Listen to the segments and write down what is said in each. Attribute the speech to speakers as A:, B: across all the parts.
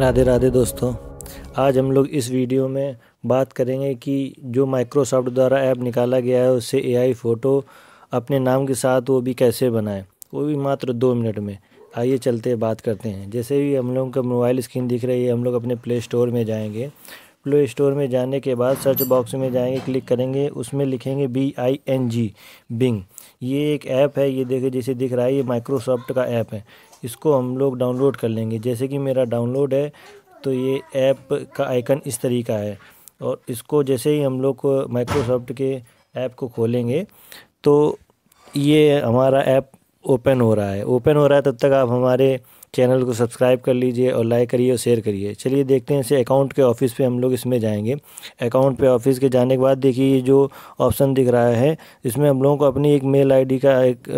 A: राधे राधे दोस्तों आज हम लोग इस वीडियो में बात करेंगे कि जो माइक्रोसॉफ्ट द्वारा ऐप निकाला गया है उससे एआई फ़ोटो अपने नाम के साथ वो भी कैसे बनाए वो भी मात्र दो मिनट में आइए चलते बात करते हैं जैसे ही हम लोगों का मोबाइल स्क्रीन दिख रही है हम लोग अपने प्ले स्टोर में जाएंगे प्ले स्टोर में जाने के बाद सर्च बॉक्स में जाएंगे क्लिक करेंगे उसमें लिखेंगे B I N G Bing ये एक ऐप है ये देखे जैसे दिख रहा है ये माइक्रोसॉफ्ट का ऐप है इसको हम लोग डाउनलोड कर लेंगे जैसे कि मेरा डाउनलोड है तो ये ऐप का आइकन इस तरीका है और इसको जैसे ही हम लोग माइक्रोसॉफ्ट के ऐप को खोलेंगे तो ये हमारा ऐप ओपन हो रहा है ओपन हो रहा है तब तक आप हमारे चैनल को सब्सक्राइब कर लीजिए और लाइक करिए और शेयर करिए चलिए देखते हैं इसे अकाउंट के ऑफिस पे हम लोग इसमें जाएंगे अकाउंट पे ऑफिस के जाने के बाद देखिए ये जो ऑप्शन दिख रहा है इसमें हम लोगों को अपनी एक मेल आईडी का एक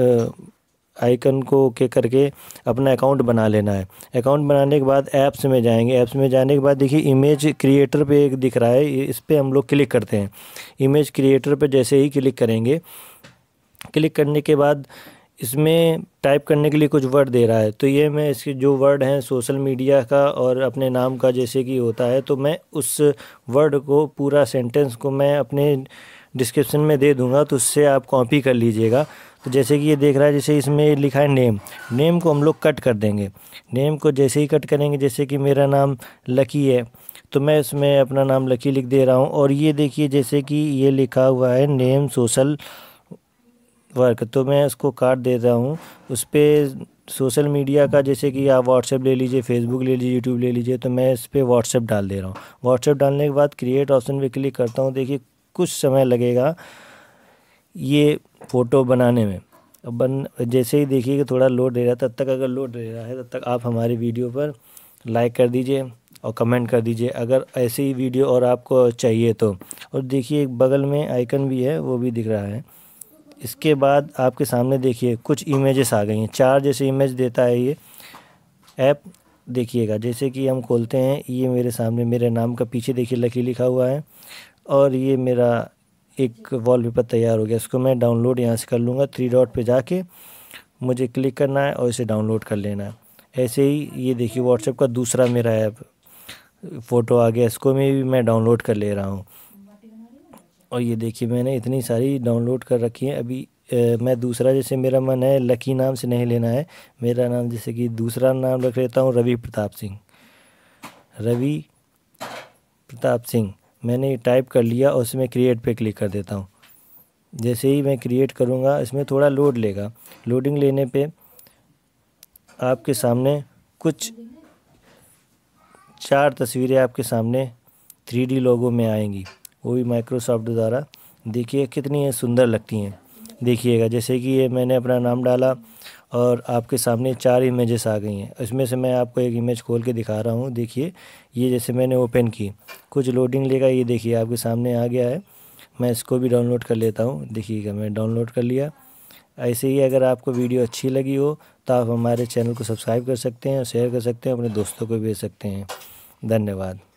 A: आइकन को के करके अपना अकाउंट बना लेना है अकाउंट बनाने के बाद ऐप्स में जाएंगे ऐप्स में जाने के बाद देखिए इमेज क्रिएटर पे एक दिख रहा है इस पर हम लोग क्लिक करते हैं इमेज क्रिएटर पे जैसे ही क्लिक करेंगे क्लिक करने के बाद इसमें टाइप करने के लिए कुछ वर्ड दे रहा है तो ये मैं इसके जो वर्ड हैं सोशल मीडिया का और अपने नाम का जैसे कि होता है तो मैं उस वर्ड को पूरा सेंटेंस को मैं अपने डिस्क्रिप्शन में दे दूंगा तो उससे आप कॉपी कर लीजिएगा तो जैसे कि ये देख रहा है जैसे इसमें लिखा है नेम नेम को हम लोग कट कर देंगे नेम को जैसे ही कट करेंगे जैसे कि मेरा नाम लकी है तो मैं इसमें अपना नाम लकी लिख दे रहा हूँ और ये देखिए जैसे कि ये लिखा हुआ है नेम सोशल वर्क तो मैं उसको काट देता हूँ उस पर सोशल मीडिया का जैसे कि आप व्हाट्सएप ले लीजिए फेसबुक ले लीजिए यूट्यूब ले लीजिए तो मैं इस पर व्हाट्सएप डाल दे रहा हूँ व्हाट्सएप डालने के बाद क्रिएट ऑप्शन पर क्लिक करता हूँ देखिए कुछ समय लगेगा ये फ़ोटो बनाने में अब बन जैसे ही देखिए कि थोड़ा लोड दे रहा है तब तक अगर लोड दे रहा है तब तक आप हमारी वीडियो पर लाइक कर दीजिए और कमेंट कर दीजिए अगर ऐसी वीडियो और आपको चाहिए तो और देखिए एक बगल में आइकन भी है वो भी दिख रहा है इसके बाद आपके सामने देखिए कुछ इमेजेस आ गई हैं चार जैसे इमेज देता है ये ऐप देखिएगा जैसे कि हम खोलते हैं ये मेरे सामने मेरे नाम का पीछे देखिए लकी लिखा हुआ है और ये मेरा एक वॉलपेपर तैयार हो गया इसको मैं डाउनलोड यहाँ से कर लूँगा थ्री डॉट पे जाके मुझे क्लिक करना है और इसे डाउनलोड कर लेना है ऐसे ही ये देखिए व्हाट्सएप का दूसरा मेरा ऐप फ़ोटो आ गया इसको मैं भी मैं डाउनलोड कर ले रहा हूँ और ये देखिए मैंने इतनी सारी डाउनलोड कर रखी है अभी ए, मैं दूसरा जैसे मेरा मन है लकी नाम से नहीं लेना है मेरा नाम जैसे कि दूसरा नाम रख लेता हूँ रवि प्रताप सिंह रवि प्रताप सिंह मैंने टाइप कर लिया और उसमें क्रिएट पे क्लिक कर देता हूँ जैसे ही मैं क्रिएट करूँगा इसमें थोड़ा लोड लेगा लोडिंग लेने पे आपके सामने कुछ चार तस्वीरें आपके सामने थ्री डी लोगों में आएंगी वो भी माइक्रोसॉफ्ट द्वारा देखिए कितनी सुंदर लगती हैं देखिएगा जैसे कि ये मैंने अपना नाम डाला और आपके सामने चार इमेजेस आ गई हैं इसमें से मैं आपको एक इमेज खोल के दिखा रहा हूँ देखिए ये जैसे मैंने ओपन की कुछ लोडिंग लेगा ये देखिए आपके सामने आ गया है मैं इसको भी डाउनलोड कर लेता हूँ देखिएगा मैं डाउनलोड कर लिया ऐसे ही अगर आपको वीडियो अच्छी लगी हो तो आप हमारे चैनल को सब्सक्राइब कर सकते हैं शेयर कर सकते हैं अपने दोस्तों को भेज सकते हैं धन्यवाद